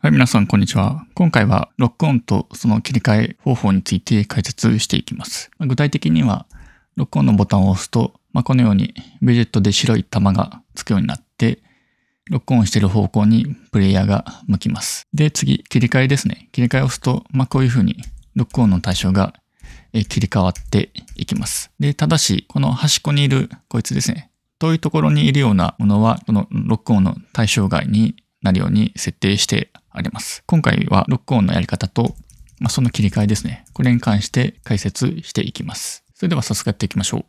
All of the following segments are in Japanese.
はい、皆さん、こんにちは。今回は、ロックオンとその切り替え方法について解説していきます。具体的には、ロックオンのボタンを押すと、まあ、このように、ビジェットで白い玉がつくようになって、ロックオンしている方向にプレイヤーが向きます。で、次、切り替えですね。切り替えを押すと、まあ、こういうふうに、ロックオンの対象が切り替わっていきます。で、ただし、この端っこにいる、こいつですね。遠いところにいるようなものは、このロックオンの対象外になるように設定してあります。今回はロックオンのやり方と、まあ、その切り替えですね。これに関して解説していきます。それでは早速やっていきましょう。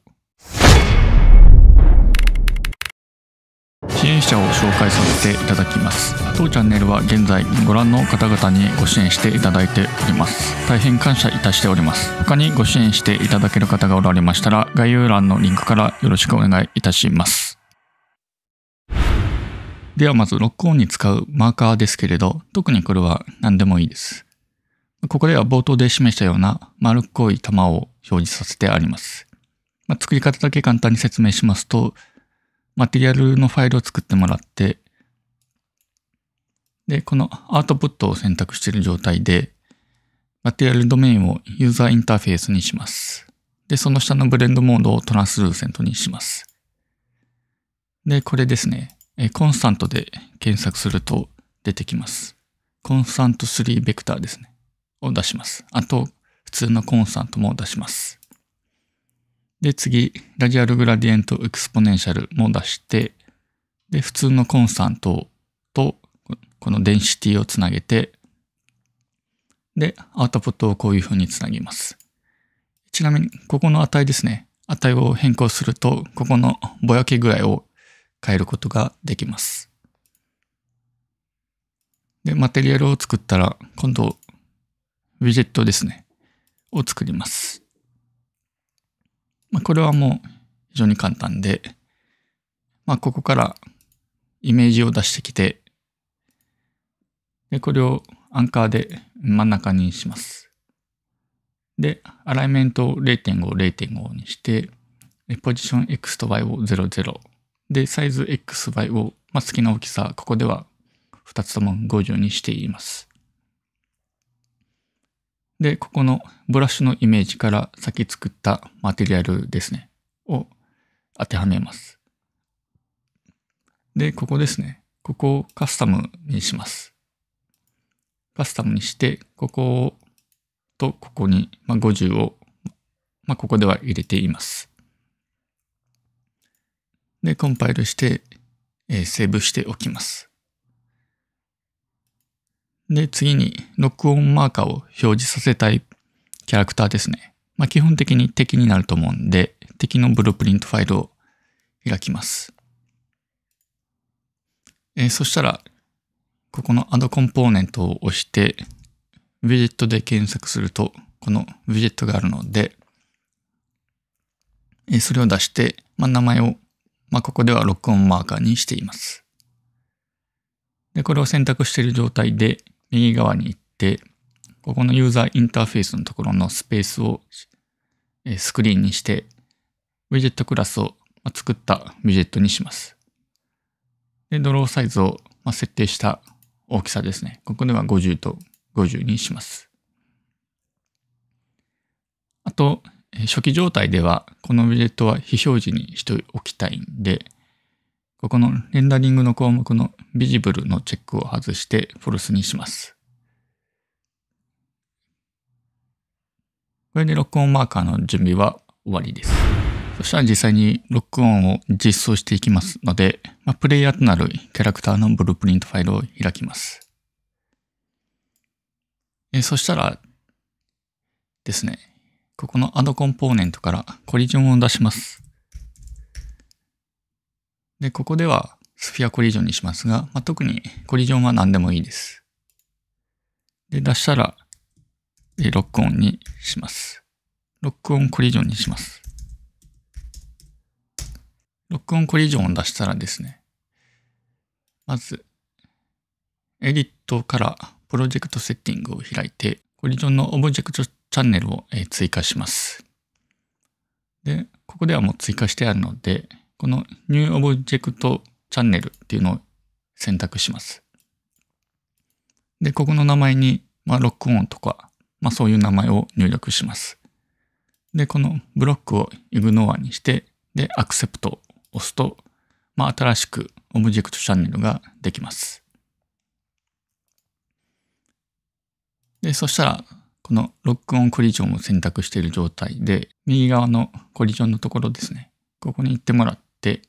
支援者を紹介させていただきます。当チャンネルは現在ご覧の方々にご支援していただいております。大変感謝いたしております。他にご支援していただける方がおられましたら概要欄のリンクからよろしくお願いいたします。ではまずロックオンに使うマーカーですけれど、特にこれは何でもいいです。ここでは冒頭で示したような丸っこい玉を表示させてあります。まあ、作り方だけ簡単に説明しますと、マテリアルのファイルを作ってもらって、で、このアウトプットを選択している状態で、マテリアルドメインをユーザーインターフェースにします。で、その下のブレンドモードをトランスルーセントにします。で、これですね。えコンスタントで検索すると出てきます。コンスタント3ベクターですね。を出します。あと、普通のコンスタントも出します。で、次、ラジアルグラディエントエクスポネンシャルも出して、で、普通のコンスタントと、このデンシティをつなげて、で、アウトプットをこういうふうにつなぎます。ちなみに、ここの値ですね。値を変更すると、ここのぼやけ具合を変えることができます。で、マテリアルを作ったら、今度、ウィジェットですね。を作ります。まあ、これはもう非常に簡単で、まあ、ここからイメージを出してきて、で、これをアンカーで真ん中にします。で、アライメントを0.5、0.5にして、ポジション X と Y を00で、サイズ XY を、まあ、好きな大きさ、ここでは2つとも50にしています。で、ここのブラシのイメージから先作ったマテリアルですね、を当てはめます。で、ここですね。ここをカスタムにします。カスタムにして、こことここに、まあ、50を、まあ、ここでは入れています。で、コンパイルして、えー、セーブしておきます。で、次に、ロックオンマーカーを表示させたいキャラクターですね。まあ、基本的に敵になると思うんで、敵のブループリントファイルを開きます。えー、そしたら、ここのアドコンポーネントを押して、ウィジェットで検索すると、このウィジェットがあるので、えー、それを出して、まあ、名前をまあ、ここではロックオンマーカーにしています。で、これを選択している状態で、右側に行って、ここのユーザーインターフェースのところのスペースをスクリーンにして、ウィジェットクラスを作ったウィジェットにします。で、ドローサイズを設定した大きさですね。ここでは50と50にします。あと、初期状態ではこのウィジェットは非表示にしておきたいんで、ここのレンダリングの項目のビジブルのチェックを外してフォルスにします。これでロックオンマーカーの準備は終わりです。そしたら実際にロックオンを実装していきますので、まあ、プレイヤーとなるキャラクターのブループリントファイルを開きます。えそしたらですね、ここのアドコンポーネントからコリジョンを出します。で、ここではスフィアコリジョンにしますが、まあ、特にコリジョンは何でもいいです。で、出したら、ロックオンにします。ロックオンコリジョンにします。ロックオンコリジョンを出したらですね、まず、エディットからプロジェクトセッティングを開いて、コリジョンのオブジェクトチャンネルを追加します。で、ここではもう追加してあるので、この New Object チャンネルっていうのを選択します。で、ここの名前に、まあ、ロックオンとか、まあ、そういう名前を入力します。で、このブロックを Ignore にして、で、Accept を押すと、まあ、新しくオブジェクトチャンネルができます。で、そしたら、このロックオンコリジョンを選択している状態で、右側のコリジョンのところですね、ここに行ってもらって、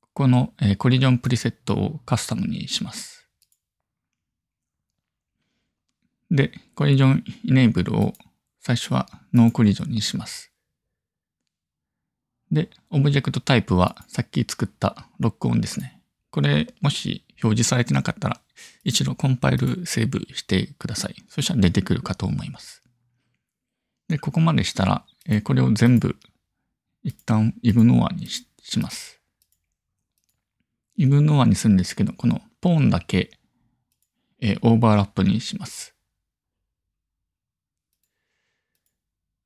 ここの、えコリジョンプリセットをカスタムにします。で、コリジョンイネーブルを最初はノーコリジョンにします。で、オブジェクトタイプはさっき作ったロックオンですね。これ、もし表示されてなかったら、一度コンパイルセーブしてください。そしたら出てくるかと思います。で、ここまでしたら、えこれを全部一旦イグノアにします。イグノアにするんですけど、このポーンだけ、えオーバーラップにします。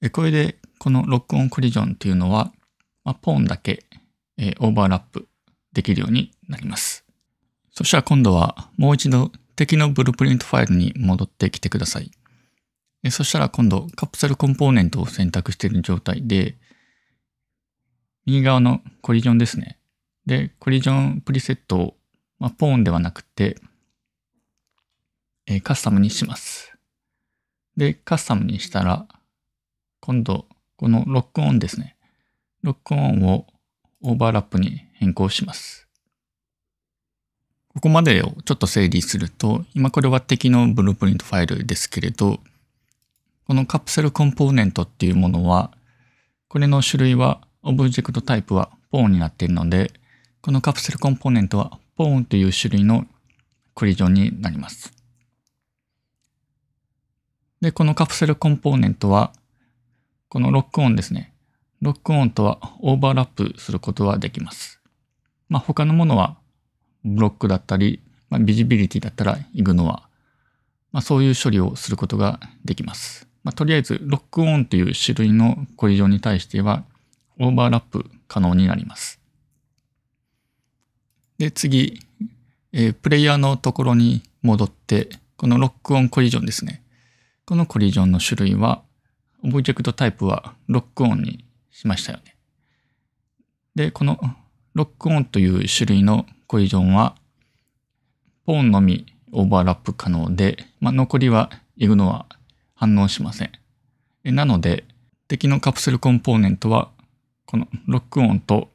でこれで、このロックオンコリジョンというのは、まあ、ポーンだけ、えオーバーラップできるようになります。そしたら今度はもう一度敵のブループリントファイルに戻ってきてください。そしたら今度カプセルコンポーネントを選択している状態で、右側のコリジョンですね。で、コリジョンプリセットを、まあ、ポーンではなくて、えカスタムにします。で、カスタムにしたら、今度、このロックオンですね。ロックオンをオーバーラップに変更します。ここまでをちょっと整理すると、今これは敵のブループリントファイルですけれど、このカプセルコンポーネントっていうものは、これの種類は、オブジェクトタイプはポーンになっているので、このカプセルコンポーネントはポーンという種類のクリジョンになります。で、このカプセルコンポーネントは、このロックオンですね。ロックオンとはオーバーラップすることはできます。まあ、他のものはブロックだったり、まあ、ビジビリティだったら行くのはまあ、そういう処理をすることができます。まあ、とりあえず、ロックオンという種類のコリジョンに対しては、オーバーラップ可能になります。で、次、えー、プレイヤーのところに戻って、このロックオンコリジョンですね。このコリジョンの種類は、オブジェクトタイプはロックオンにしましたよね。で、このロックオンという種類のコリジョンは、ポーンのみオーバーラップ可能で、まあ、残りはイグノア反応しません。なので、敵のカプセルコンポーネントは、このロックオンと、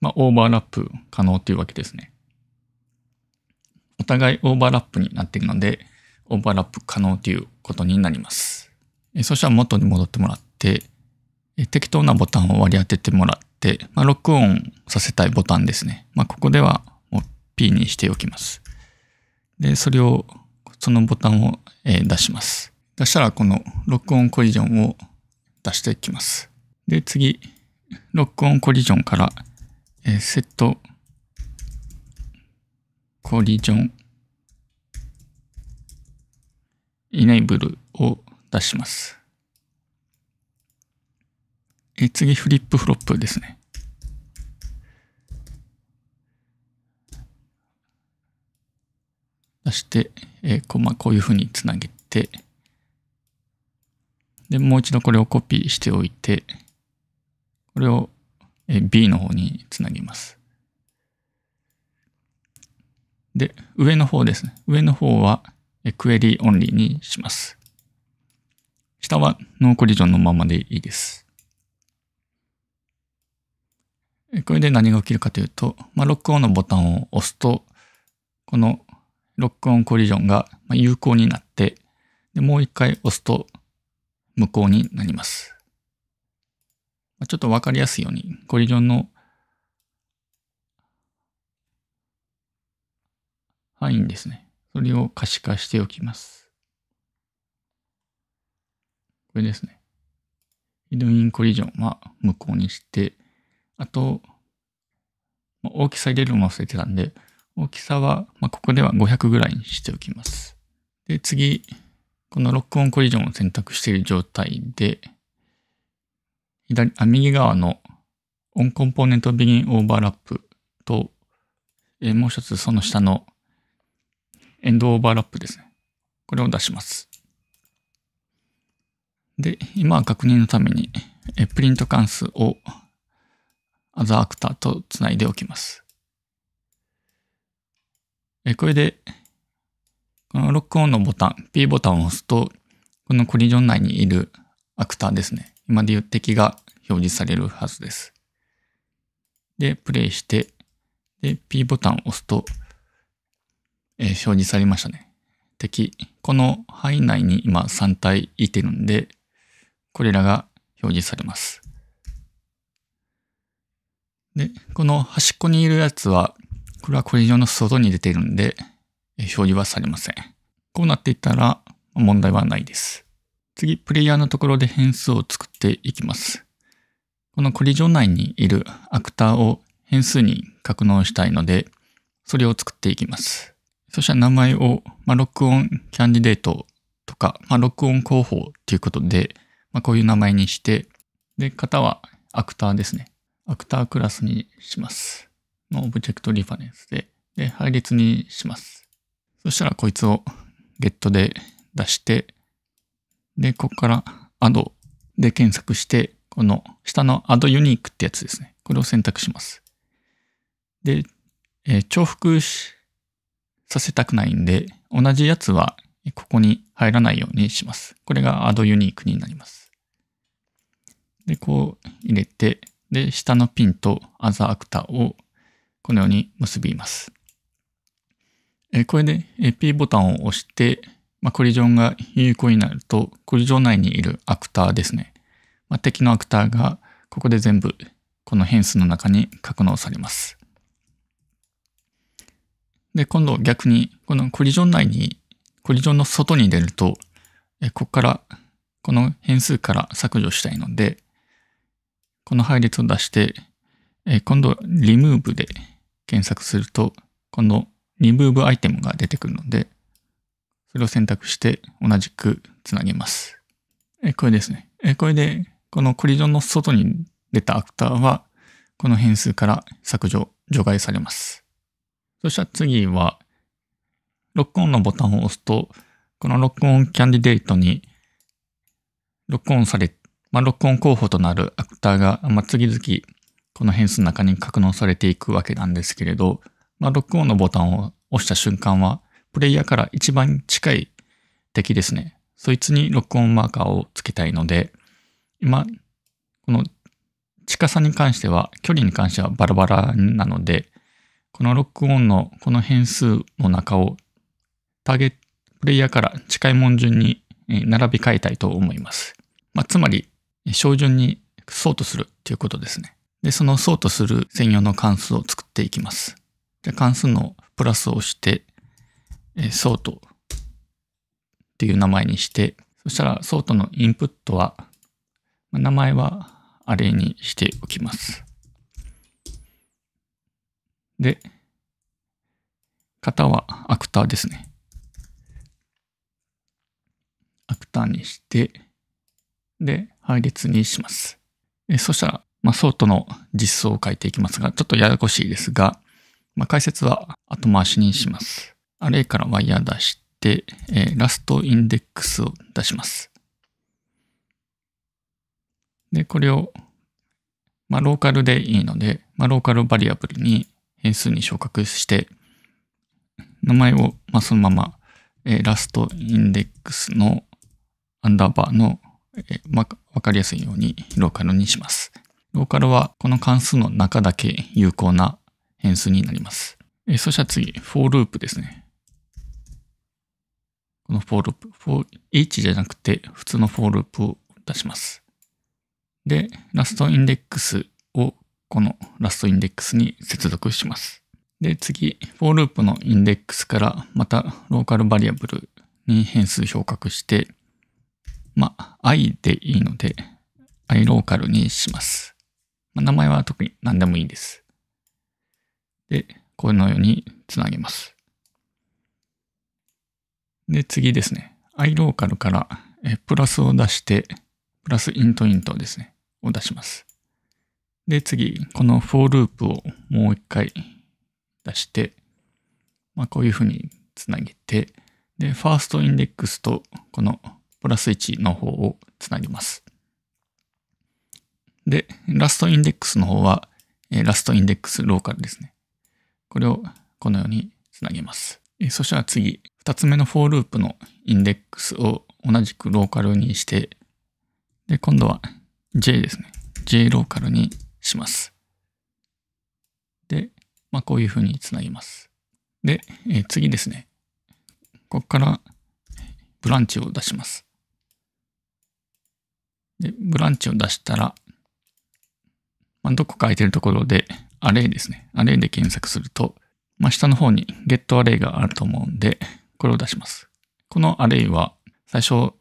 まあ、オーバーラップ可能というわけですね。お互いオーバーラップになっているので、オーバーラップ可能ということになります。そしたら元に戻ってもらって、適当なボタンを割り当ててもらって、まあ、ロックオンさせたいボタンですね。まあ、ここでは P にしておきます。で、それを、そのボタンを、えー、出します。出したら、このロックオンコリジョンを出していきます。で、次、ロックオンコリジョンから、えー、セットコリジョンイネイブルを出します。えー、次、フリップフロップですね。して、えーこまあ、こういうふうにつなげて、で、もう一度これをコピーしておいて、これを B の方につなぎます。で、上の方ですね。上の方はクエリオンリーにします。下はノーコリジョンのままでいいです。これで何が起きるかというと、まあ、ロックオンのボタンを押すと、このロックオンコリジョンが有効になって、でもう一回押すと無効になります。ちょっとわかりやすいように、コリジョンの範囲ですね。それを可視化しておきます。これですね。ヒドインコリジョンは無効にして、あと、大きさ入れるのも忘れてたんで、大きさは、まあ、ここでは500ぐらいにしておきます。で、次、このロックオンコリジョンを選択している状態で、左、あ右側のオンコンポーネントビギンオーバーラップと、えもう一つその下のエンドオーバーラップですね。これを出します。で、今は確認のために、えプリント関数をアザーアクターとつないでおきます。えこれで、このロックオンのボタン、P ボタンを押すと、このコリジョン内にいるアクターですね。今で言う敵が表示されるはずです。で、プレイして、で、P ボタンを押すと、えー、表示されましたね。敵、この範囲内に今3体いてるんで、これらが表示されます。で、この端っこにいるやつは、これはこれ以上の外に出ているんで、表示はされません。こうなっていったら問題はないです。次、プレイヤーのところで変数を作っていきます。このコリジョン内にいるアクターを変数に格納したいので、それを作っていきます。そしたら名前を、まあ、ロックオンキャンディデートとか、まあ、ロックオン候補ということで、まあ、こういう名前にして、で、型はアクターですね。アクタークラスにします。のオブジェクトリファレンスで、で、配列にします。そしたらこいつを get で出して、で、ここから add で検索して、この下の add unique ってやつですね。これを選択します。で、えー、重複させたくないんで、同じやつはここに入らないようにします。これが add unique になります。で、こう入れて、で、下のピンと other actor をこのように結びます。えこれで P ボタンを押して、まあ、コリジョンが有効になると、コリジョン内にいるアクターですね。まあ、敵のアクターがここで全部この変数の中に格納されます。で、今度逆にこのコリジョン内に、コリジョンの外に出ると、ここからこの変数から削除したいので、この配列を出して、今度リムーブで検索すると、このリムーブアイテムが出てくるので、それを選択して同じくつなげます。えこれですね。えこれで、このコリジョンの外に出たアクターは、この変数から削除、除外されます。そしたら次は、ロックオンのボタンを押すと、このロックオンキャンディデートに、ロックオンされ、まあ、ロックオン候補となるアクターが、まあ、次々この変数の中に格納されていくわけなんですけれど、まあ、ロックオンのボタンを押した瞬間は、プレイヤーから一番近い敵ですね。そいつにロックオンマーカーをつけたいので、今、この近さに関しては、距離に関してはバラバラなので、このロックオンのこの変数の中をターゲット、プレイヤーから近いもん順に並び替えたいと思います。まあ、つまり、小順にそうとするということですね。で、そのソートする専用の関数を作っていきます。で、関数のプラスをして、えー、ソートっていう名前にして、そしたらソートのインプットは、名前はアレにしておきます。で、型はアクターですね。アクターにして、で、配列にします。えそしたら、まあ、ソートの実装を書いていきますが、ちょっとややこしいですが、まあ、解説は後回しにします。アレイからワイヤー出して、えー、ラストインデックスを出します。で、これを、まあ、ローカルでいいので、まあ、ローカルバリアブルに変数に昇格して、名前を、まあ、そのまま、えー、ラストインデックスのアンダーバーの、えーまあ、わかりやすいようにローカルにします。ローカルはこの関数の中だけ有効な変数になります。えそしたら次、for ループですね。この for ループ。p for h じゃなくて普通の for ループを出します。で、ラストインデックスをこのラストインデックスに接続します。で、次、for ループのインデックスからまたローカルバリアブルに変数表格して、ま i でいいので、i ローカルにします。まあ、名前は特に何でもいいです。で、このようにつなげます。で、次ですね。iLocal からえプラスを出して、プラスイントイントですね。を出します。で、次、この for ループをもう一回出して、まあ、こういうふうにつなげて、で、ファーストインデックスとこのプラス1の方をつなぎます。で、ラストインデックスの方は、えラストインデックスローカルですね。これをこのようにつなげます。えそしたら次、2つ目のフォーループのインデックスを同じくローカルにして、で、今度は J ですね。J ローカルにします。で、まあ、こういうふうにつなぎます。で、え次ですね。ここからブランチを出します。で、ブランチを出したら、まあ、どこか空いてるところで、アレイですね。アレイで検索すると、まあ、下の方に get アレイがあると思うんで、これを出します。このアレイは、最初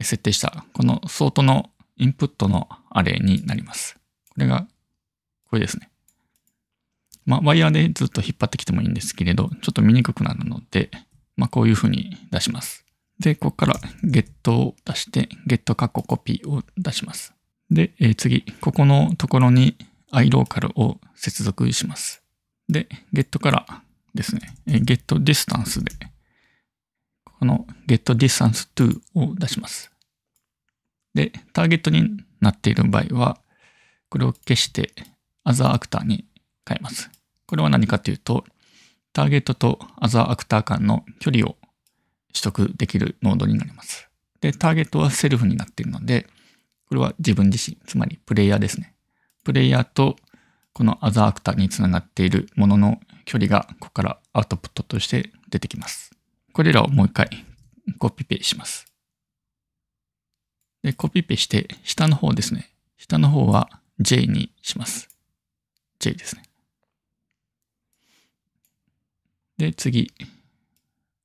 設定したこのソートのインプットのアレイになります。これが、これですね。まあ、ワイヤーでずっと引っ張ってきてもいいんですけれど、ちょっと見にくくなるので、まあ、こういうふうに出します。で、ここから get を出して、get カッココピーを出します。で、えー、次、ここのところに iLocal を接続します。で、get からですね、えー、getDistance で、この getDistance2 を出します。で、ターゲットになっている場合は、これを消して OtherActor に変えます。これは何かというと、ターゲットと OtherActor 間の距離を取得できるノードになります。で、ターゲットはセルフになっているので、これは自分自身、つまりプレイヤーですね。プレイヤーとこのアザーアクターにつながっているものの距離がここからアウトプットとして出てきます。これらをもう一回コピペします。で、コピペして下の方ですね。下の方は J にします。J ですね。で、次、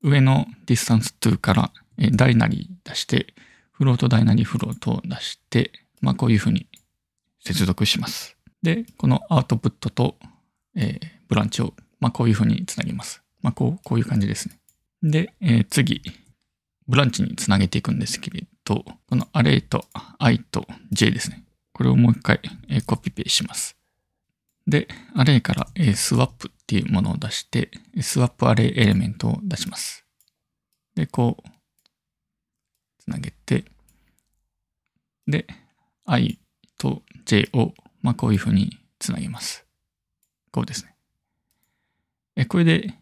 上の distance から、えダイナリー出して、フロートダイナにフロートを出して、まあ、こういうふうに接続します。で、このアウトプットと、えー、ブランチを、まあ、こういうふうにつなぎます。まあ、こう、こういう感じですね。で、えー、次、ブランチにつなげていくんですけれど、このアレイと i と j ですね。これをもう一回、えー、コピペします。で、アレイから、えー、スワップっていうものを出して、スワップアレイエレメントを出します。で、こう、投げて、で、i と j を、まあ、こういうふうにつなげます。こうですね。えこれで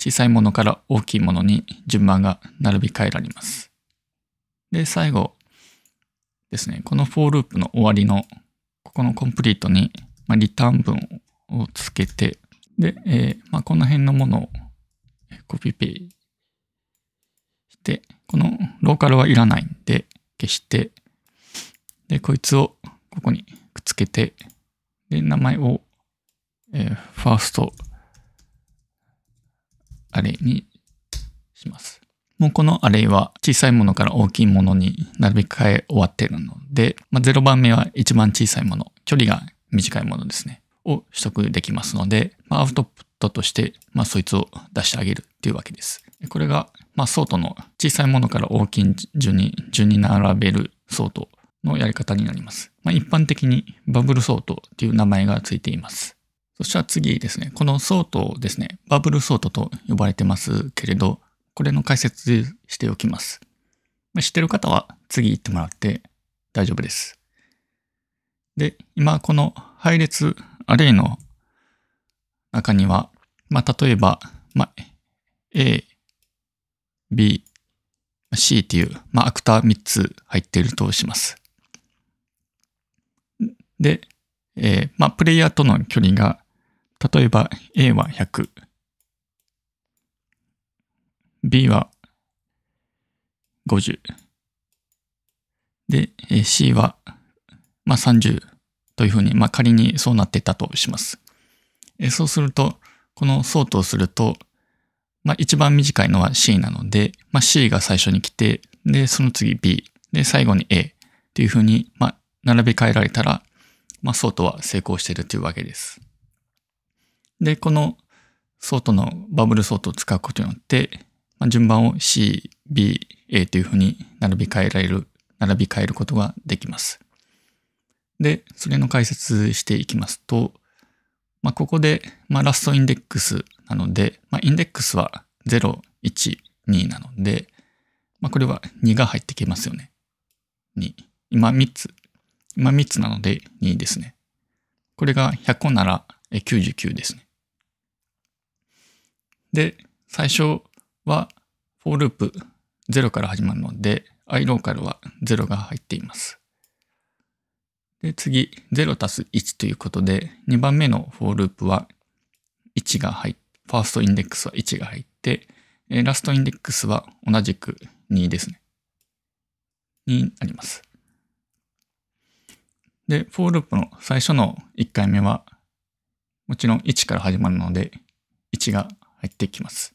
小さいものから大きいものに順番が並び替えられます。で、最後ですね、このフォーループの終わりの、ここのコンプリートに、まあ、リターン文をつけて、で、えー、まあ、この辺のものをコピペして、このローカルはいらないんで消して、で、こいつをここにくっつけて、で、名前を、えー、ファーストアレイにします。もうこのアレイは小さいものから大きいものになるべく変え終わってるので、まあ、0番目は一番小さいもの、距離が短いものですね、を取得できますので、まあ、アウトプットとして、まあ、そいつを出してあげるっていうわけです。これがまあ、ソートの小さいものから大きい順に、順に並べるソートのやり方になります。まあ、一般的にバブルソートという名前がついています。そしたら次ですね、このソートをですね、バブルソートと呼ばれてますけれど、これの解説しておきます。まあ、知ってる方は次行ってもらって大丈夫です。で、今この配列アレイの中には、まあ、例えば、まあ、A、B、C っていう、まあ、アクター3つ入っているとします。で、えー、まあ、プレイヤーとの距離が、例えば A は100、B は50、で、えー、C は、まあ、30というふうに、まあ、仮にそうなっていたとします。えー、そうすると、このソートをすると、まあ一番短いのは C なので、まあ C が最初に来て、で、その次 B、で、最後に A っていうふうに、まあ並び替えられたら、まあソートは成功しているというわけです。で、このソートのバブルソートを使うことによって、まあ、順番を C、B、A というふうに並び替えられる、並び替えることができます。で、それの解説していきますと、まあ、ここで、まあ、ラストインデックスなので、まあ、インデックスは0、1、2なので、まあ、これは2が入ってきますよね。2。今3つ。今3つなので2ですね。これが100個なら99ですね。で、最初はフォーループ0から始まるので、i ローカルは0が入っています。で、次、0たす1ということで、2番目のフォーループは1が入っファーストインデックスは1が入って、えラストインデックスは同じく2ですね。2になります。で、フォーループの最初の1回目は、もちろん1から始まるので、1が入ってきます。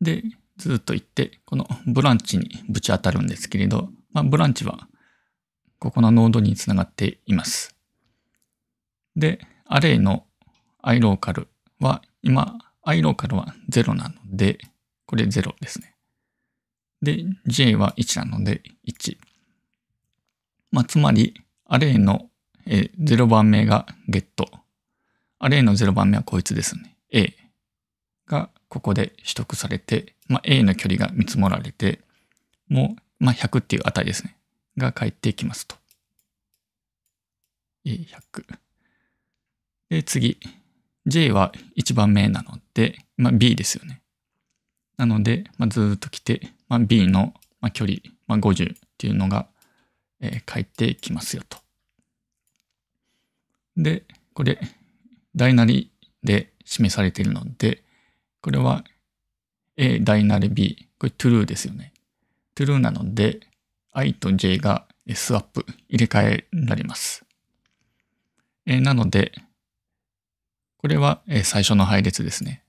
で、ずっと行って、このブランチにぶち当たるんですけれど、まあ、ブランチはここのノードにつながっています。で、アレイの iLocal は今、i ローカルは0なので、これ0ですね。で、j は1なので1。まあ、つまり、アレイの、え0番目がゲット。アレイの0番目はこいつですね。a がここで取得されて、まあ、a の距離が見積もられて、もう、まあ、100っていう値ですね。が返ってきますと。a100。で、次。J は一番目なので、まあ、B ですよね。なので、まあ、ずっと来て、まあ、B の距離、まあ、50っていうのが、えー、書ってきますよと。で、これ、大なりで示されているので、これは A 大なり B、これ true ですよね。true なので、i と j がスワップ入れ替えられます。えー、なので、これは最初の配列ですね。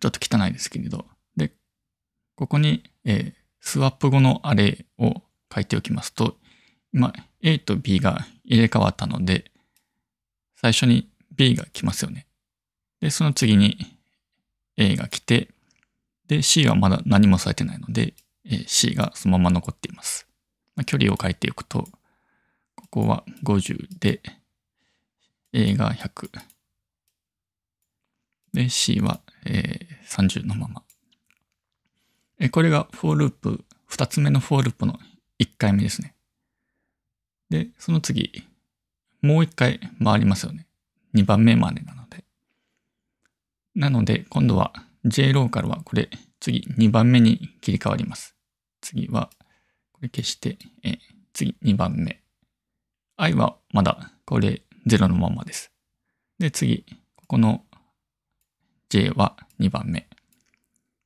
ちょっと汚いですけれど。で、ここに、えスワップ後のアレイを書いておきますと、今 A と B が入れ替わったので、最初に B が来ますよね。で、その次に A が来て、で、C はまだ何もされてないので、C がそのまま残っています。まあ、距離を書いておくと、ここは50で、A が100。で、C は、えー、30のまま。えこれがフォーループ、2つ目のフォーループの1回目ですね。で、その次、もう1回回りますよね。2番目までなので。なので、今度は J ローカルはこれ、次2番目に切り替わります。次は、これ消して、え次2番目。i はまだこれ0のままです。で、次、ここの j は2番目。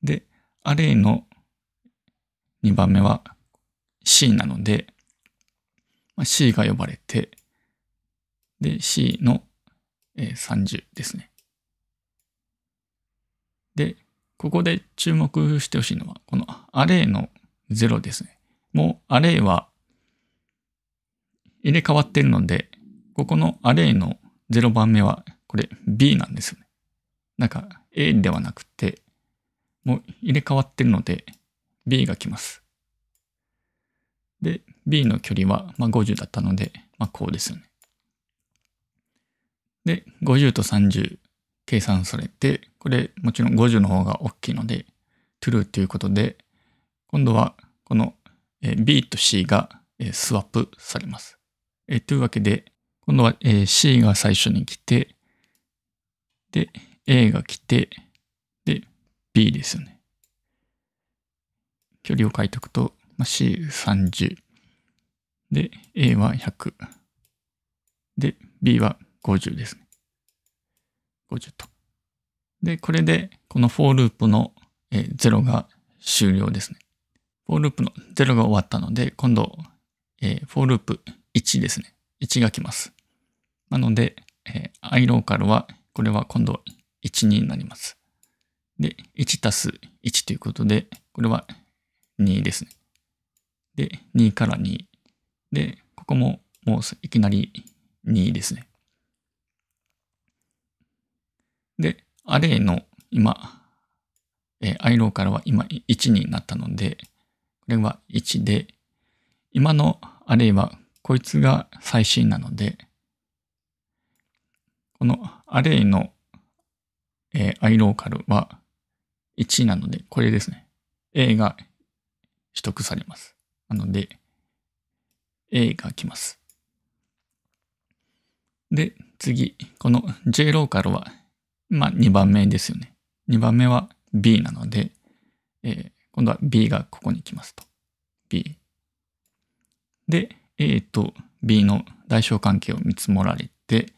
で、アレイの2番目は c なので、まあ、c が呼ばれて、で、c の30ですね。で、ここで注目してほしいのは、このアレイの0ですね。もうアレイは入れ替わってるので、ここのアレイの0番目は、これ B なんですよね。なんか A ではなくて、もう入れ替わってるので、B が来ます。で、B の距離は、まあ、50だったので、まあ、こうですよね。で、50と30計算されて、これもちろん50の方が大きいので、true ということで、今度はこの B と C がスワップされます。えー、というわけで、今度は、えー、C が最初に来て、で、A が来て、で、B ですよね。距離を書いておくと、まあ、C30。で、A は100。で、B は50ですね。50と。で、これで、この4ループの、えー、0が終了ですね。4ループの0が終わったので、今度、えー、f ループ1ですね。1が来ます。なので、えー、i ローカルは、これは今度1になります。で、1たす1ということで、これは2ですね。で、2から2。で、ここももういきなり2ですね。で、アレイの今、えー、i ローカルは今1になったので、これは1で、今のアレイはこいつが最新なので、このアレイの、えー、iLocal は1なので、これですね。A が取得されます。なので、A が来ます。で、次、この J ローカルは、まあ、2番目ですよね。2番目は B なので、えー、今度は B がここに来ますと。B。で、A と B の大小関係を見積もられて、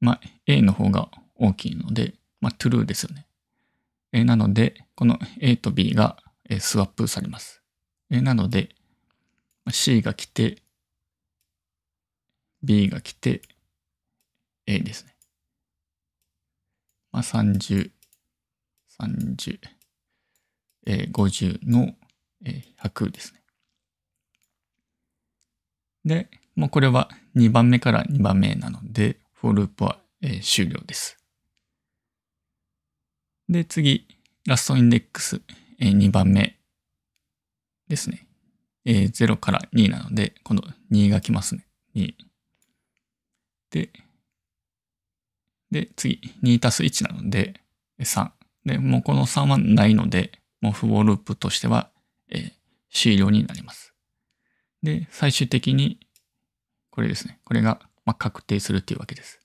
まあ、A の方が大きいので、まあ、true ですよね。えなので、この A と B が、えスワップされます。えなので、C が来て、B が来て、A ですね。まあ、30、30、えー、50の、えー、100ですね。で、まあ、これは2番目から2番目なので、フォーループは、え終了です。で、次、ラストインデックス、え2番目ですね。え0から2なので、今度2が来ますね。2。で、で、次、2たす1なので、3。で、もうこの3はないので、もう符号ループとしては、え終了になります。で、最終的に、これですね。これが、ま確定するっていうわけです。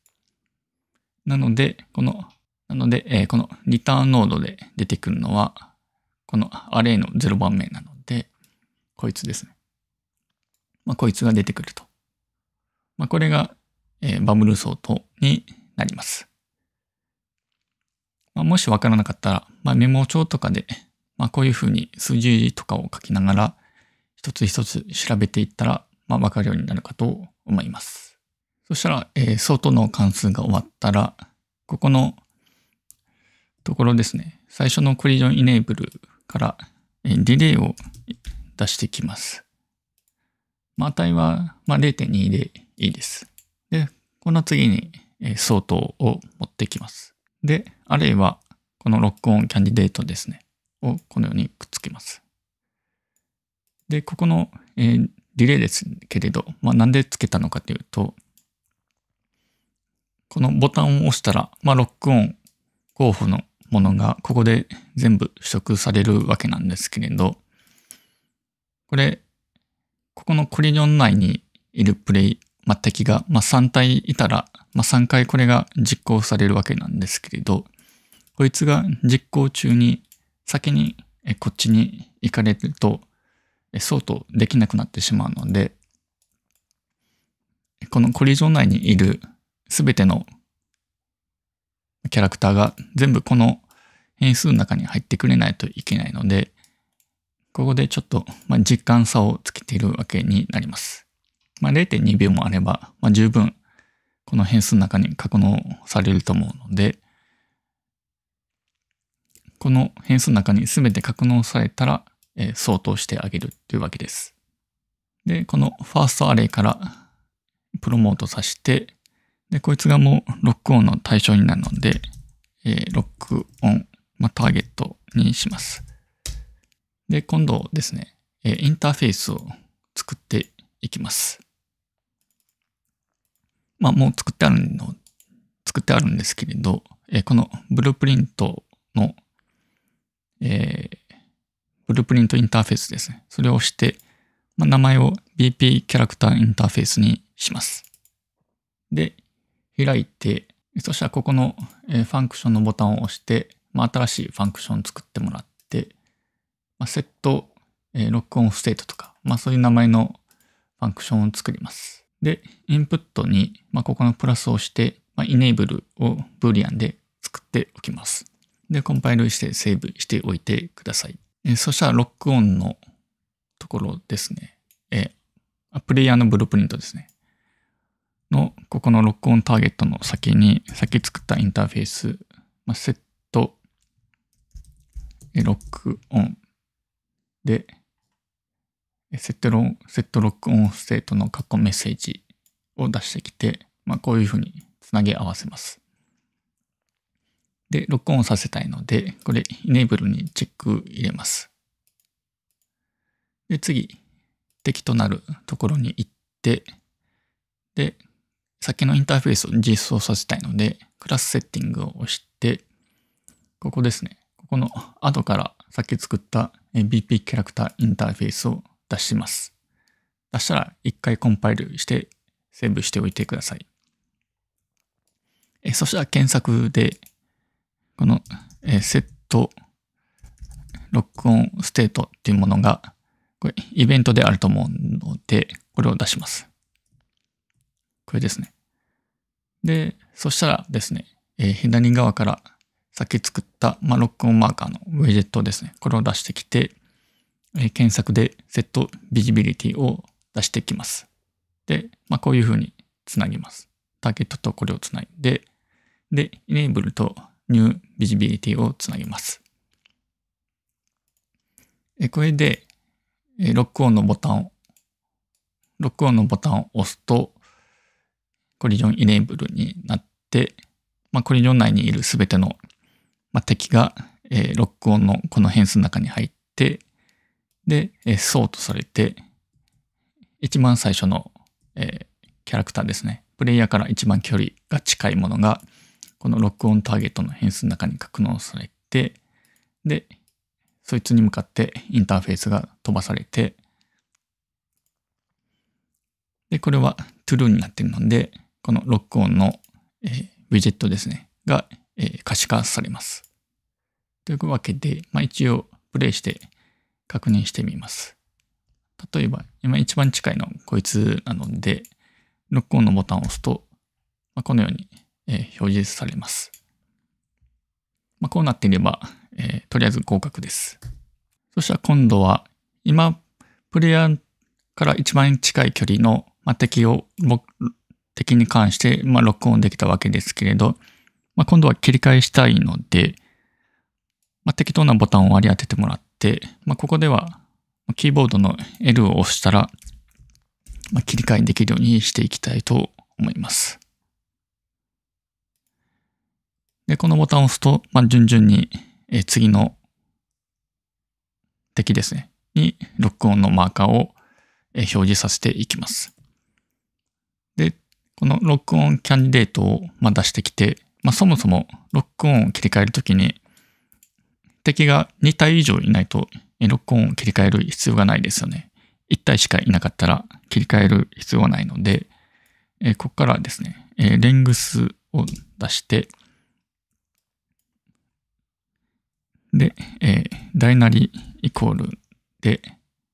なので、この、なので、えこのリターンノードで出てくるのは、このアレイの0番目なので、こいつですね。まあ、こいつが出てくると。まあ、これが、えバブルソートになります。まあ、もしわからなかったら、まあ、メモ帳とかで、まあ、こういうふうに数字とかを書きながら、一つ一つ調べていったら、まあ、わかるようになるかと思います。そしたら、えー、相当の関数が終わったら、ここのところですね、最初のコリジョンイネーブルから、えー、ディレイを出してきます。まあ、値は、まあ、0.2でいいです。で、この次に、えー、相当を持ってきます。で、あるいは、このロックオンキャンディデートですね、をこのようにくっつけます。で、ここの、えー、ディレイですけれど、まあ、なんでつけたのかというと、このボタンを押したら、まあ、ロックオン候補のものがここで全部取得されるわけなんですけれど、これ、ここのコリジョン内にいるプレイ、まあ、敵が、まあ、3体いたら、まあ、3回これが実行されるわけなんですけれど、こいつが実行中に先にこっちに行かれると、そうできなくなってしまうので、このコリジョン内にいるすべてのキャラクターが全部この変数の中に入ってくれないといけないので、ここでちょっと、まあ、実感差をつけているわけになります。まあ、0.2秒もあれば、まあ、十分この変数の中に格納されると思うので、この変数の中に全て格納されたら、え相当してあげるというわけです。で、このファーストアレイからプロモートさせて、で、こいつがもうロックオンの対象になるので、えー、ロックオン、まあ、ターゲットにします。で、今度ですね、えー、インターフェースを作っていきます。まあ、もう作ってあるの、作ってあるんですけれど、えー、このブループリントの、えー、ブループリントインターフェースですね。それを押して、まあ、名前を BP キャラクターインターフェースにします。で、開いて、そしたらここのファンクションのボタンを押して、まあ、新しいファンクションを作ってもらって、まあ、セット、ロックオンステートとか、まあ、そういう名前のファンクションを作ります。で、インプットに、まあ、ここのプラスを押して、まあ、enable をブーリアンで作っておきます。で、コンパイルしてセーブしておいてください。えそしたらロックオンのところですね。えー、プレイヤーのブループリントですね。の、ここのロックオンターゲットの先に、先作ったインターフェース、まあ、セット、えロックオンで、セットロセットロックオンステートの過去メッセージを出してきて、まあ、こういうふうにつなげ合わせます。で、ロックオンさせたいので、これ Enable にチェック入れます。で、次、敵となるところに行って、で、先のインターフェースを実装させたいので、クラスセッティングを押して、ここですね。ここの後からさっき作った BP キャラクターインターフェースを出します。出したら一回コンパイルしてセーブしておいてください。えそしたら検索でこの、えー、セットロックオンステートっていうものが、これイベントであると思うので、これを出します。これですね。で、そしたらですね、えー、左側からさっき作った、まあ、ロックオンマーカーのウェジェットですね。これを出してきて、えー、検索でセットビジビリティを出してきます。で、まあ、こういうふうにつなぎます。ターゲットとこれをつないで、で、enable とニュービジビリティをつなぎます。これで、ロックオンのボタンを、ロックオンのボタンを押すと、コリジョンイネーブルになって、まあ、コリジョン内にいるすべての、ま敵が、えロックオンのこの変数の中に入って、で、えソートされて、一番最初の、えキャラクターですね。プレイヤーから一番距離が近いものが、このロックオンターゲットの変数の中に格納されて、で、そいつに向かってインターフェースが飛ばされて、で、これは true になってるので、このロックオンの、えー、ウィジェットですね、が、えー、可視化されます。というわけで、まあ、一応プレイして確認してみます。例えば、今一番近いのこいつなので、ロックオンのボタンを押すと、まあ、このようにえー、表示されます。まあ、こうなっていれば、えー、とりあえず合格です。そしたら今度は、今、プレイヤーから一番近い距離の、まあ、敵を、敵に関して、まあ、ロックオンできたわけですけれど、まあ、今度は切り替えしたいので、まあ、適当なボタンを割り当ててもらって、まあ、ここでは、キーボードの L を押したら、まあ、切り替えできるようにしていきたいと思います。で、このボタンを押すと、まあ、順々に、え次の敵ですね、にロックオンのマーカーを、え表示させていきます。で、このロックオンキャンディデートを、ま出してきて、まあ、そもそもロックオンを切り替えるときに、敵が2体以上いないと、え、ロックオンを切り替える必要がないですよね。1体しかいなかったら切り替える必要はないので、えここからですね、えレングスを出して、で、えー、大なりイコールで、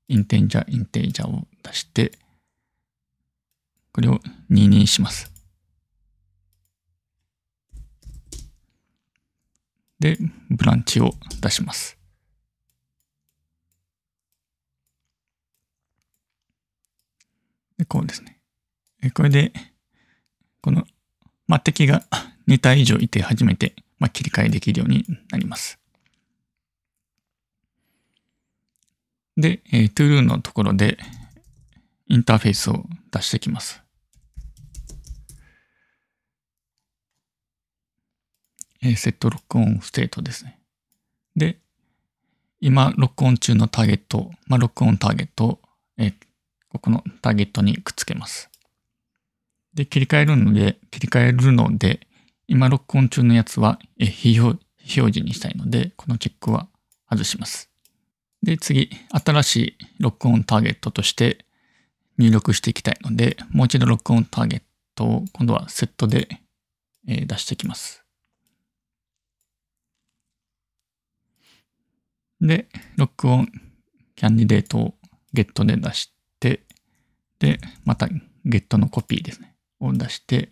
インテージャー、インテージャーを出して、これを2にします。で、ブランチを出します。で、こうですね。これで、この、まあ、敵が2体以上いて初めて、まあ、切り替えできるようになります。で、えー、トゥルーのところでインターフェースを出してきます。えー、セットロックオンステートですね。で、今、ロックオン中のターゲット、まあ、ロックオンターゲットを、えー、ここのターゲットにくっつけます。で、切り替えるので、切り替えるので、今、ロックオン中のやつは、えー、非表示にしたいので、このチェックは外します。で、次、新しいロックオンターゲットとして入力していきたいので、もう一度ロックオンターゲットを今度はセットで出していきます。で、ロックオンキャンディデートをゲットで出して、で、またゲットのコピーですね、を出して、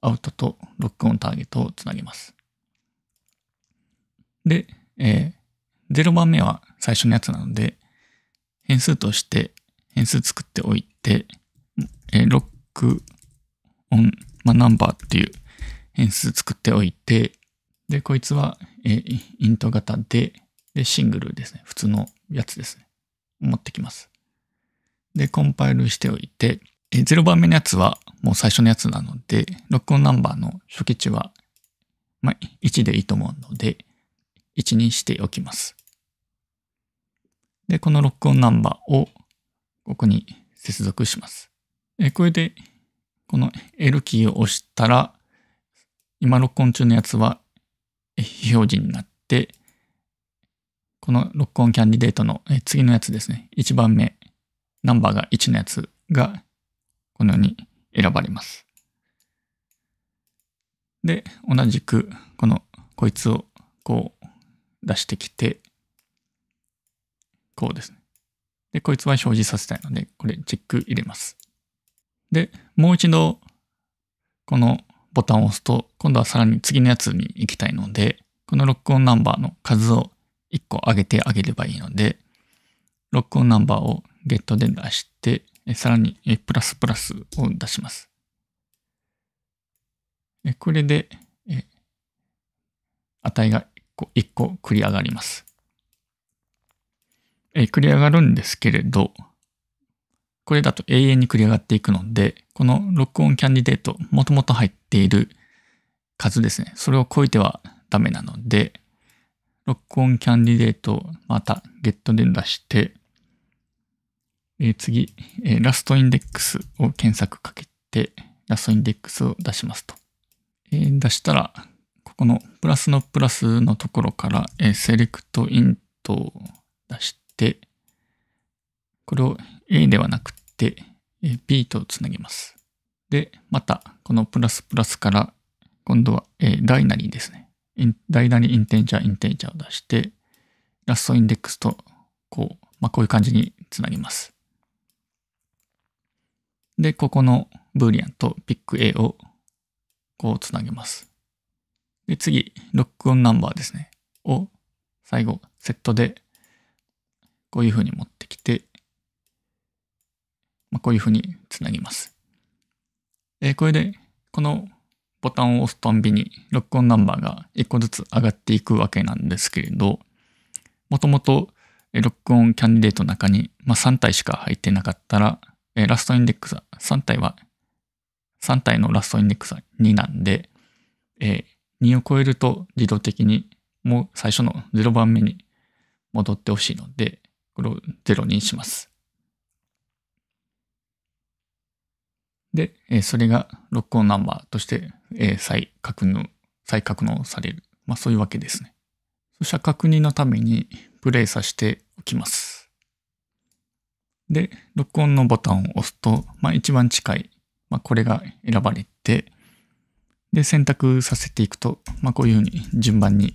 アウトとロックオンターゲットをつなげます。で、えー、0番目は最初のやつなので、変数として変数作っておいて、えー、ロックオン、まあ、ナンバーっていう変数作っておいて、で、こいつは、えー、イント型で、で、シングルですね。普通のやつですね。持ってきます。で、コンパイルしておいて、えー、0番目のやつはもう最初のやつなので、ロックオンナンバーの初期値は、まあ、1でいいと思うので、置にしておきます。で、このロックオンナンバーをここに接続します。えこれで、この L キーを押したら、今ロックオン中のやつは非表示になって、このロックオンキャンディデートの次のやつですね、1番目、ナンバーが1のやつがこのように選ばれます。で、同じくこのこいつをこう、出してきて、こうですね。で、こいつは表示させたいので、これチェック入れます。で、もう一度、このボタンを押すと、今度はさらに次のやつに行きたいので、このロックオンナンバーの数を1個上げてあげればいいので、ロックオンナンバーをゲットで出して、さらにプラスプラスを出します。これで値が個一個繰り上がります。え繰り上がるんですけれど、これだと永遠に繰り上がっていくので、この録音キャンディデート、もともと入っている数ですね。それを超えてはダメなので、録音キャンディデート、またゲットで出して、え次、えラストインデックスを検索かけて、ラストインデックスを出しますと。え出したら、このプラスのプラスのところから、えー、セレクトイントを出して、これを A ではなくて、えー、B とつなぎます。で、また、このプラスプラスから、今度は、えー、ダイナリーですね。ダイナリーインテンジャー、インテンジャーを出して、ラストインデックスと、こう、まあ、こういう感じにつなぎます。で、ここのブーリアンとピック A をこうつなげます。で、次、ロックオンナンバーですね。を、最後、セットで、こういうふうに持ってきて、まあ、こういうふうにつなぎます。えこれで、このボタンを押すたんびに、ロックオンナンバーが1個ずつ上がっていくわけなんですけれど、もともと、ロックオンキャンディデートの中に、まあ、3体しか入ってなかったら、えラストインデックスは3体は、3体のラストインデックスは2なんで、えー、2を超えると自動的にもう最初の0番目に戻ってほしいので、これを0にします。で、えそれがロックオンナンバーとして、え再確認、再格納される。まあそういうわけですね。そしたら確認のためにプレイさせておきます。で、録音のボタンを押すと、まあ一番近い、まあこれが選ばれて、で、選択させていくと、まあ、こういうふうに順番に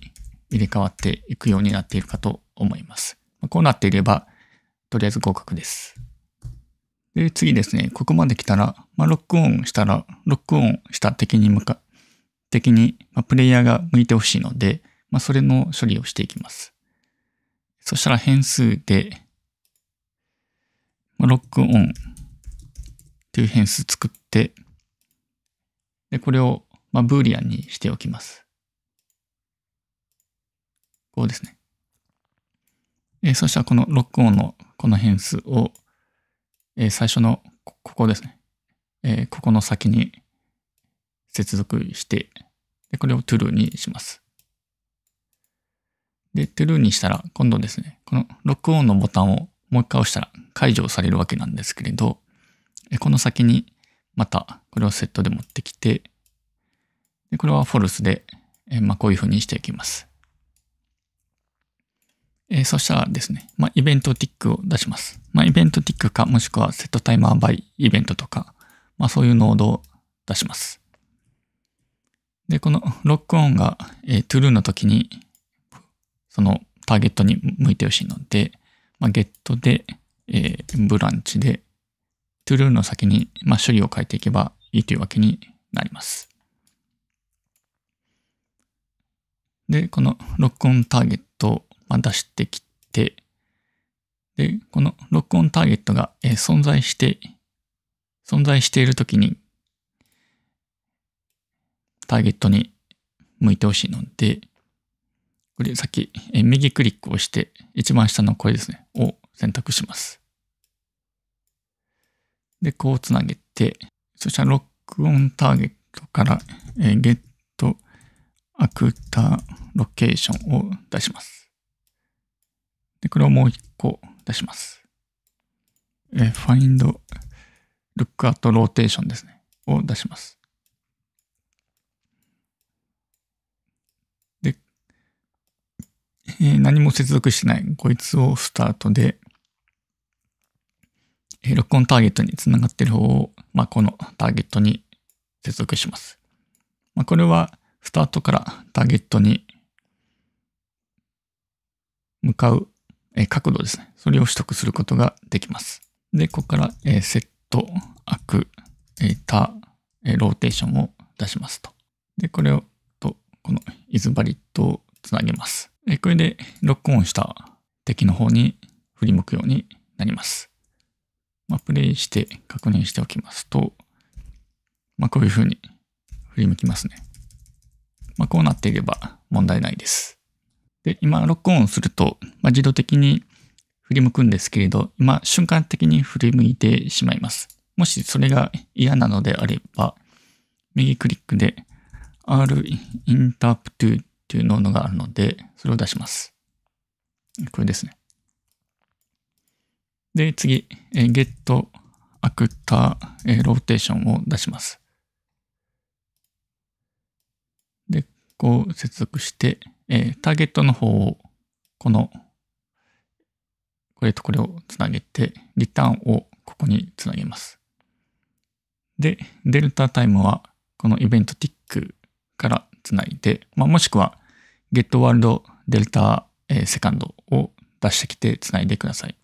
入れ替わっていくようになっているかと思います。まあ、こうなっていれば、とりあえず合格です。で、次ですね、ここまで来たら、まあ、ロックオンしたら、ロックオンした敵に向か、敵に、まプレイヤーが向いてほしいので、まそれの処理をしていきます。そしたら変数で、まロックオンという変数作って、で、これをまあ、ブーリアンにしておきます。こうですね。えー、そしたらこのロックオンのこの変数を、えー、最初のここですね、えー、ここの先に接続してで、これを true にします。で、true にしたら今度ですね、このロックオンのボタンをもう一回押したら解除されるわけなんですけれど、この先にまたこれをセットで持ってきて、で、これはフォルスで、えまあ、こういうふうにしていきます。えそしたらですね、まあ、イベントティックを出します。まあ、イベントティックか、もしくはセットタイマーバイイベントとか、まあ、そういうノードを出します。で、このロックオンが、えー、トゥルーの時に、そのターゲットに向いてほしいので、まあ、ゲットで、えー、ブランチで、トゥルーの先に、まあ、処理を変えていけばいいというわけになります。で、このロックオンターゲットを出してきて、で、このロックオンターゲットが存在して、存在しているときに、ターゲットに向いてほしいので、これさっき右クリックをして、一番下のこれですね、を選択します。で、こうつなげて、そしたらロックオンターゲットから、えー、ゲットアクタロケーションを出します。で、これをもう一個出します。え、find ルックア a トローテーションですね。を出します。で、えー、何も接続してない。こいつをスタートで、えー、ロターゲットにつながってる方を、まあ、このターゲットに接続します。まあ、これは、スタートからターゲットに向かう角度ですね。それを取得することができます。で、ここからセット、アク、タ、ローテーションを出しますと。で、これをと、このイズバリットをつなげます。これでロックオンした敵の方に振り向くようになります。まあ、プレイして確認しておきますと、まあ、こういうふうに振り向きますね。まあ、こうなっていれば問題ないです。で、今、ロックオンすると、まあ、自動的に振り向くんですけれど、今、瞬間的に振り向いてしまいます。もしそれが嫌なのであれば、右クリックで R インタープトゥっていうノードがあるので、それを出します。これですね。で、次、え get アクター、え r ローテーションを出します。こう接続して、えー、ターゲットの方をこのこれとこれをつなげて、リターンをここにつなげます。で、デルタタイムはこのイベントティックからつないで、まあ、もしくはゲットワールドデルタセカンドを出してきてつないでください。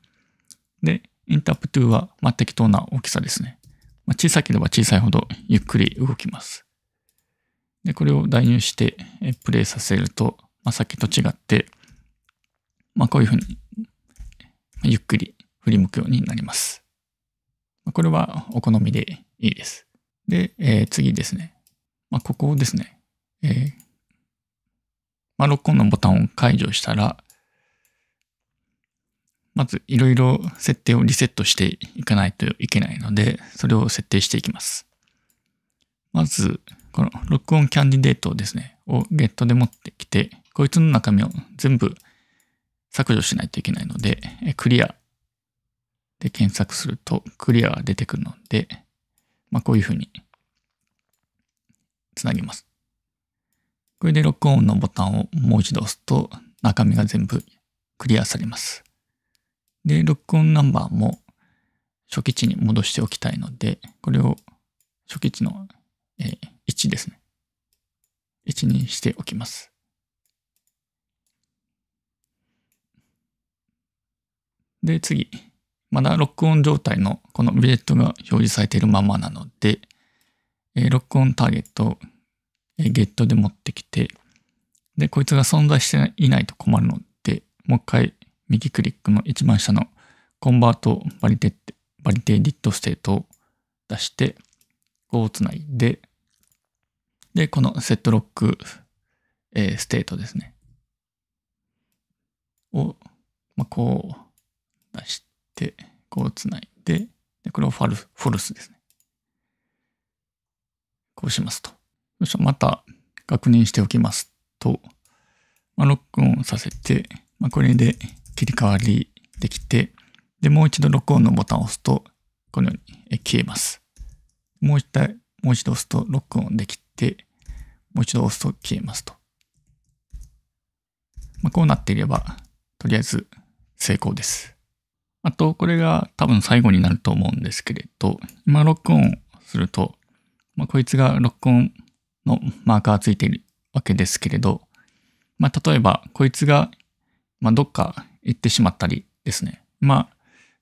で、インタープトゥはま適当な大きさですね。まあ、小さければ小さいほどゆっくり動きます。で、これを代入してプレイさせると、まあ、さっきと違って、まあ、こういうふうに、ゆっくり振り向くようになります。これはお好みでいいです。で、えー、次ですね。まあ、ここですね。えー、まあ、ロックオンのボタンを解除したら、まずいろいろ設定をリセットしていかないといけないので、それを設定していきます。まず、このロックオンキャンディデートですね、をゲットで持ってきて、こいつの中身を全部削除しないといけないので、クリアで検索するとクリアが出てくるので、まあ、こういうふうにつなぎます。これで録音のボタンをもう一度押すと中身が全部クリアされます。で、録音ナンバーも初期値に戻しておきたいので、これを初期値の、えー、1ですね。1にしておきます。で、次。まだロックオン状態のこのウィレットが表示されているままなので、えロックオンターゲットを、えー、ゲットで持ってきて、で、こいつが存在していないと困るので、もう一回右クリックの一番下のコンバートバリテバリテディットステートを出して、5をつないで、で、このセットロック、えー、ステートですね。を、まあ、こう出して、こうつないで、でこれをファルフォルスですね。こうしますと。そしてまた確認しておきますと、まあ、ロックオンさせて、まあ、これで切り替わりできて、で、もう一度ロックオンのボタンを押すと、このように消えます。もう一回、もう一度押すとロックオンできて、もう一度押すと消えますと。まあ、こうなっていれば、とりあえず成功です。あと、これが多分最後になると思うんですけれど、今ロックオンすると、まあ、こいつがロックオンのマーカーついているわけですけれど、まあ、例えば、こいつが、まどっか行ってしまったりですね。まあ、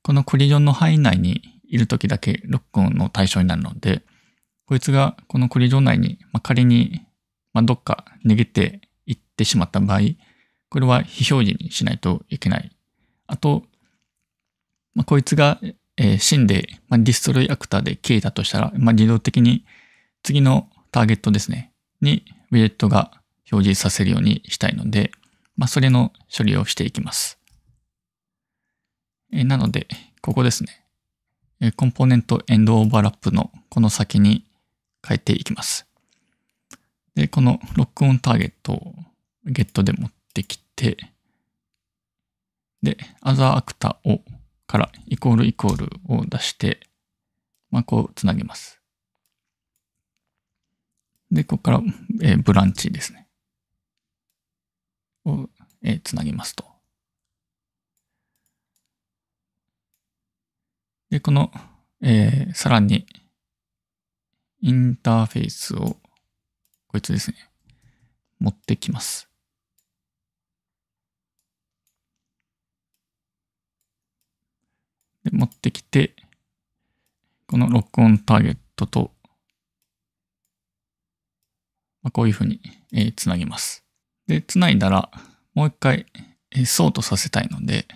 このコリジョンの範囲内にいる時だけロックオンの対象になるので、こいつがこのコリジョン内に、まあ、仮にまあ、どっか逃げていってしまった場合、これは非表示にしないといけない。あと、まあ、こいつが、えー、死んで、まあ、ディストロイアクターで消えたとしたら、まあ、自動的に次のターゲットですね、にウィレットが表示させるようにしたいので、まあ、それの処理をしていきます。えー、なので、ここですね、えー。コンポーネントエンドオーバーラップのこの先に変えていきます。で、このロックオンターゲットをゲットで持ってきて、で、アザーアクタをからイコールイコールを出して、まあ、こうつなげます。で、ここから、えー、ブランチですね。を、えー、つなげますと。で、この、えー、さらにインターフェースをこいつですね。持ってきます。で、持ってきて、このロックオンターゲットと、まあ、こういうふうに、えー、つなぎます。で、つないだら、もう一回、えー、ソートさせたいので、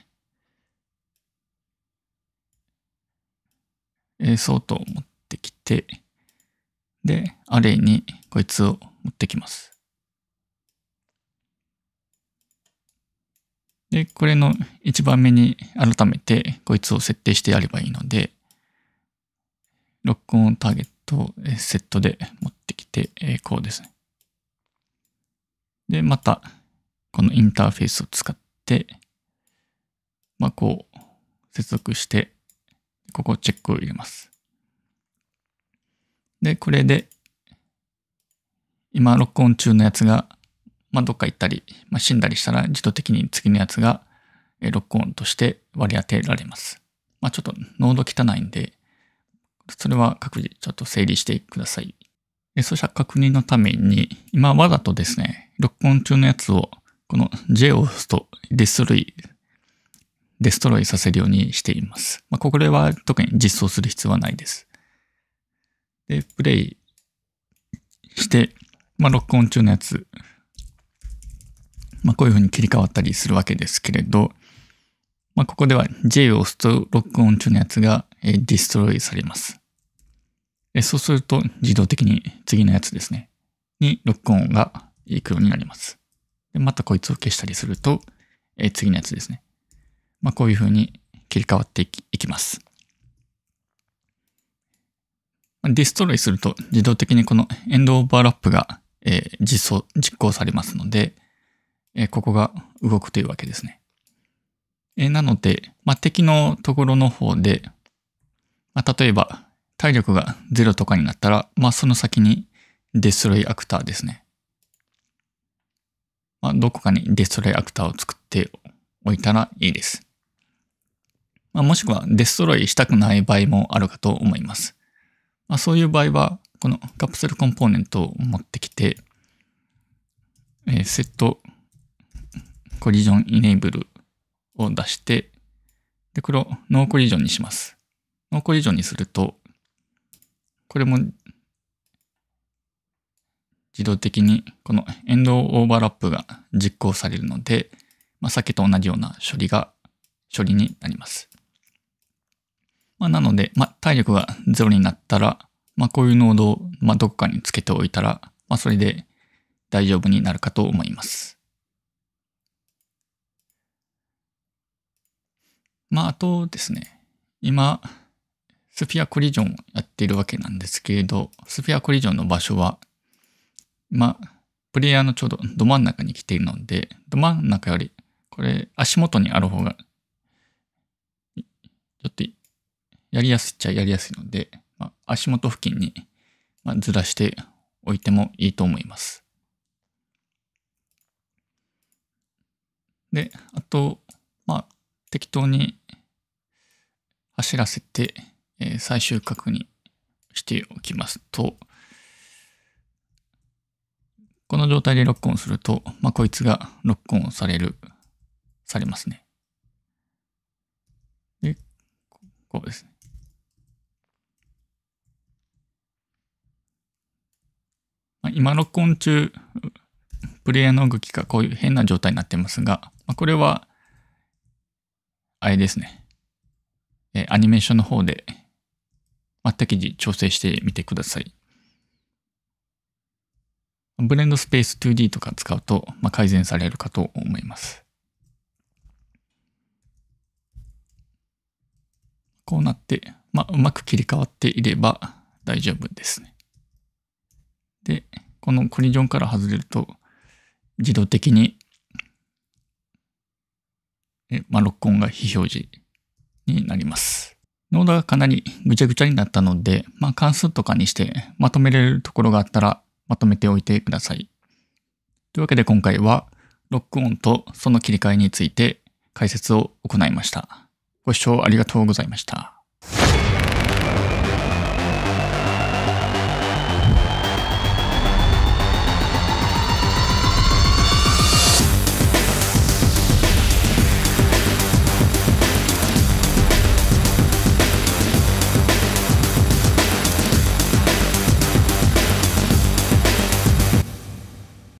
えー、ソートを持ってきて、で、アレイにこいつを持ってきます。で、これの1番目に改めてこいつを設定してやればいいので、ロックオンターゲットをセットで持ってきて、こうですね。で、また、このインターフェースを使って、まあ、こう、接続して、ここチェックを入れます。で、これで、今録音中のやつが、まあ、どっか行ったり、まあ、死んだりしたら自動的に次のやつが、え録音として割り当てられます。まあ、ちょっと濃度汚いんで、それは各自ちょっと整理してください。でそしたら確認のために、今わざとですね、録音中のやつを、この J を押すとデストロイ、デストロイさせるようにしています。まあ、これは特に実装する必要はないです。で、プレイして、まあ、録音中のやつ、まあ、こういうふうに切り替わったりするわけですけれど、まあ、ここでは J を押すと録音中のやつが、えディストロイされます。えそうすると自動的に次のやつですね、に録音が行くようになります。でまたこいつを消したりすると、え次のやつですね。まあ、こういうふうに切り替わっていきます。ディストロイすると自動的にこのエンドオーバーラップがえ実装、実行されますので、えここが動くというわけですね。えなので、まあ、敵のところの方で、まあ、例えば体力が0とかになったら、まあ、その先にデストロイアクターですね。まあ、どこかにデストロイアクターを作っておいたらいいです。まあ、もしくはデストロイしたくない場合もあるかと思います。まあ、そういう場合は、このカプセルコンポーネントを持ってきて、えー、セットコリジョンイネイブルを出して、で、これをノーコリジョンにします。ノーコリジョンにすると、これも自動的にこのエンドオーバーラップが実行されるので、まあ、さっきと同じような処理が、処理になります。まあ、なので、まあ、体力が0になったら、まあ、こういうノードを、まあ、どっかにつけておいたら、まあ、それで大丈夫になるかと思います。まあ、あとですね、今、スフィアコリジョンをやっているわけなんですけれど、スフィアコリジョンの場所は、まあ、プレイヤーのちょうどど真ん中に来ているので、ど真ん中より、これ足元にある方が、ちょっとやりやすいっちゃやりやすいので、まあ、足元付近に、まあ、ずらしておいてもいいと思います。で、あと、まあ、適当に走らせて、えー、最終確認しておきますと、この状態でロックオンすると、まあ、こいつがロックオンされる、されますね。で、こうですね。今録音中、プレイヤーの動きがこういう変な状態になってますが、まこれは、あれですね。えアニメーションの方で、まく適時調整してみてください。ブレンドスペース 2D とか使うと、まあ、改善されるかと思います。こうなって、まあ、うまく切り替わっていれば大丈夫ですね。で、このコリジョンから外れると、自動的に、えまあ、ロックオンが非表示になります。ノードがかなりぐちゃぐちゃになったので、まあ、関数とかにしてまとめれるところがあったらまとめておいてください。というわけで今回は、ロックオンとその切り替えについて解説を行いました。ご視聴ありがとうございました。